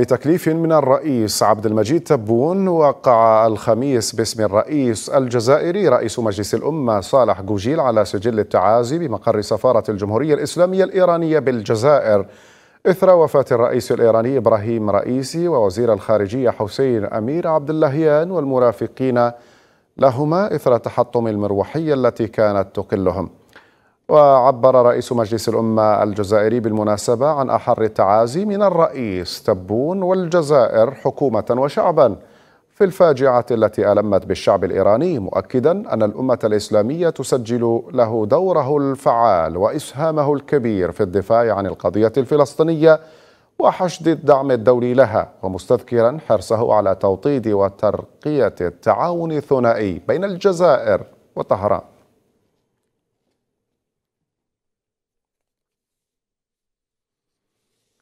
بتكليف من الرئيس عبد المجيد تبون وقع الخميس باسم الرئيس الجزائري رئيس مجلس الأمة صالح جوجيل على سجل التعازي بمقر سفارة الجمهورية الإسلامية الإيرانية بالجزائر إثر وفاة الرئيس الإيراني إبراهيم رئيسي ووزير الخارجية حسين أمير عبد اللهيان والمرافقين لهما إثر تحطم المروحية التي كانت تقلهم وعبر رئيس مجلس الأمة الجزائري بالمناسبة عن أحر التعازي من الرئيس تبون والجزائر حكومة وشعبا في الفاجعة التي ألمت بالشعب الإيراني مؤكدا أن الأمة الإسلامية تسجل له دوره الفعال وإسهامه الكبير في الدفاع عن القضية الفلسطينية وحشد الدعم الدولي لها ومستذكرا حرصه على توطيد وترقية التعاون الثنائي بين الجزائر وطهران